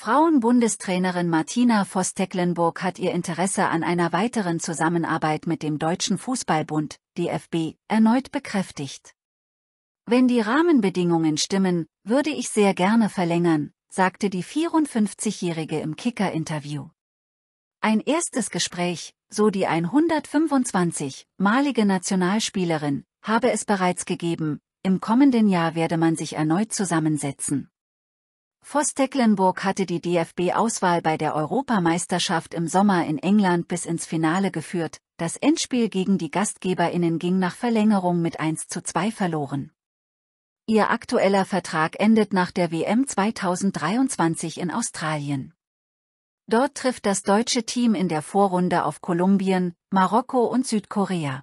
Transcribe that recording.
Frauenbundestrainerin Martina Voss-Tecklenburg hat ihr Interesse an einer weiteren Zusammenarbeit mit dem Deutschen Fußballbund, DFB, erneut bekräftigt. Wenn die Rahmenbedingungen stimmen, würde ich sehr gerne verlängern, sagte die 54-Jährige im Kicker-Interview. Ein erstes Gespräch, so die 125-malige Nationalspielerin, habe es bereits gegeben, im kommenden Jahr werde man sich erneut zusammensetzen. Voss Tecklenburg hatte die DFB-Auswahl bei der Europameisterschaft im Sommer in England bis ins Finale geführt, das Endspiel gegen die GastgeberInnen ging nach Verlängerung mit 1 zu 2 verloren. Ihr aktueller Vertrag endet nach der WM 2023 in Australien. Dort trifft das deutsche Team in der Vorrunde auf Kolumbien, Marokko und Südkorea.